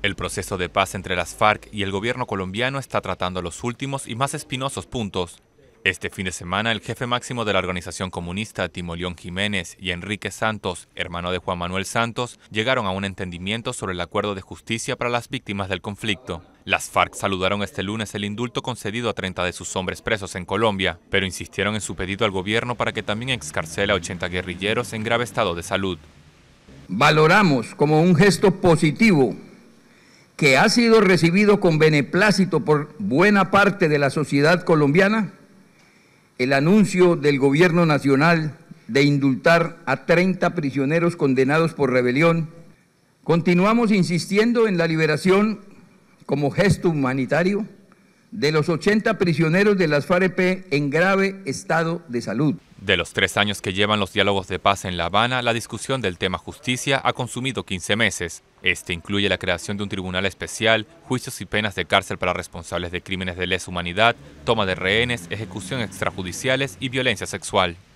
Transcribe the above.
El proceso de paz entre las FARC y el gobierno colombiano está tratando los últimos y más espinosos puntos. Este fin de semana, el jefe máximo de la organización comunista, Timoleón Jiménez, y Enrique Santos, hermano de Juan Manuel Santos, llegaron a un entendimiento sobre el acuerdo de justicia para las víctimas del conflicto. Las FARC saludaron este lunes el indulto concedido a 30 de sus hombres presos en Colombia, pero insistieron en su pedido al gobierno para que también excarcele a 80 guerrilleros en grave estado de salud. Valoramos como un gesto positivo que ha sido recibido con beneplácito por buena parte de la sociedad colombiana el anuncio del gobierno nacional de indultar a 30 prisioneros condenados por rebelión, continuamos insistiendo en la liberación como gesto humanitario de los 80 prisioneros de las FAREP en grave estado de salud. De los tres años que llevan los diálogos de paz en La Habana, la discusión del tema justicia ha consumido 15 meses. Este incluye la creación de un tribunal especial, juicios y penas de cárcel para responsables de crímenes de lesa humanidad, toma de rehenes, ejecución extrajudiciales y violencia sexual.